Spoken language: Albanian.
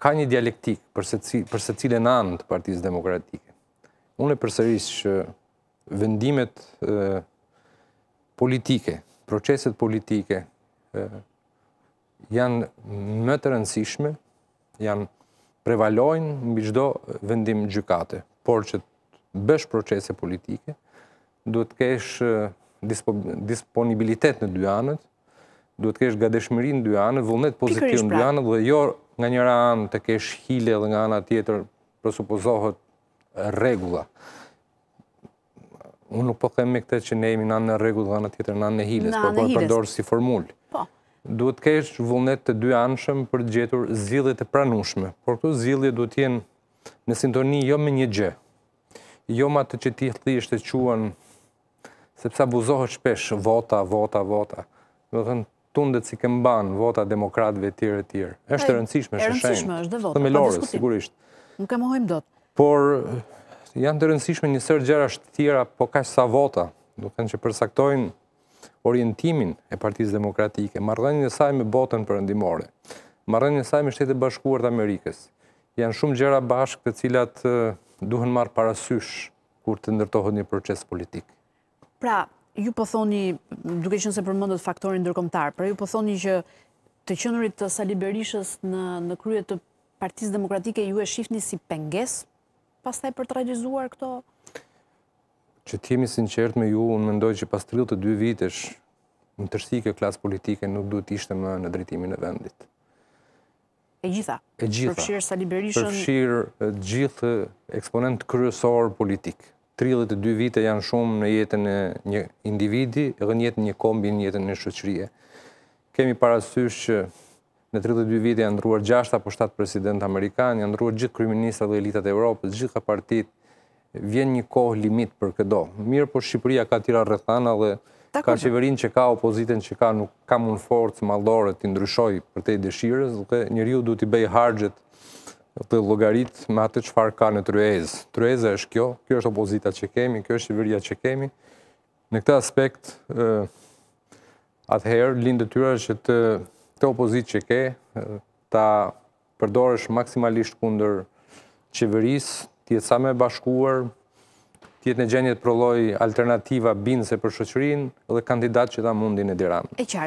ka një dialektik për se cilën anë të partijës demokratike. Unë e përsëris që vendimet politike, proceset politike, janë më të rëndësishme, janë prevalojnë në bëgjdo vendim gjykate, por që të bësh procese politike, duhet kesh disponibilitet në dy anët, duhet kesh gadeshmëri në dy anët, vullnet pozitiv në dy pra. anët, dhe jo nga njëra anë të kesh hile dhe nga anë atjetër presupozohet regula. Unë nuk po themi këte që ne imi në anë në regullë dhe anë tjetër, në anë në po po hiles, po po e përdorë si formullë. Duhet kesh vullnet të dy anëshëm për gjetur zilje të pranushme, por këtu zilje duhet jenë në sintoni jo me një gjë. Jo ma të që ti hëthi ishte quen, sepse buzohë shpesh, vota, vota, vota. Dhe të tundet si këmban vota demokratve të tjere tjere. Eshtë rëndësishme, shë shenjë. rëndësishme, është dhe vota, të melore, sigurisht. Nuk e mohojmë dot. Por, eh, janë të rëndësishme një sërë gjera shtë tjera, po ka sa vota, do të në që përsaktojnë orientimin e partiz demokratike, marrën e saj me botën përëndimore, ndimore, marrën saj me shtetë e bashkuartë Amerikës. Janë shumë gjera bashkë të cilat eh, duhen marrë parasysh kur të ndërtohët një proces politik. Pra, ju po thoni, duke qënë se përmëndët faktorin ndërkomtar, pra ju po thoni që të qënërit të saliberishës në kryet të partiz demokratike ju e shifni si penges pas taj për të regjizuar këto? Që t'jemi sinqert me ju, unë mendoj që pas 32 vitesh në tërsi kjo klasë politike nuk duhet ishte më në drejtimin e vendit. E gjitha? E gjitha. Përfshirë saliberishën? Përfshirë gjithë eksponent kryesor politikë 32 vite janë shumë në jetën e një individi dhe në jetën e një kombi në jetën e një shëqërije. Kemi parasysh që në 32 vite janë ndruar 6 apo 7 president Amerikan, janë ndruar gjithë kryministra dhe elitat e Europës, gjithë ka partit, vjen një kohë limit për këdo. Mirë po Shqipëria ka tira rëthana dhe ka qeverin që ka opoziten që ka nuk ka mund forcë maldore të ndryshoj për te i dëshirës, dhe ju du t'i bej hargjët të logaritë me atë që farë ka në Tryezë. Tryezë është kjo, kjo është opozita që kemi, kjo është qeveria që kemi. Në këta aspekt, atëherë, lindë të tyra që të të opozit që ke, ta përdorësh maksimalisht kunder qeverisë, tjetë sa me bashkuar, tjetë në gjenjet proloj alternativa binë se për shëqërinë dhe kandidat që ta mundin e diranë.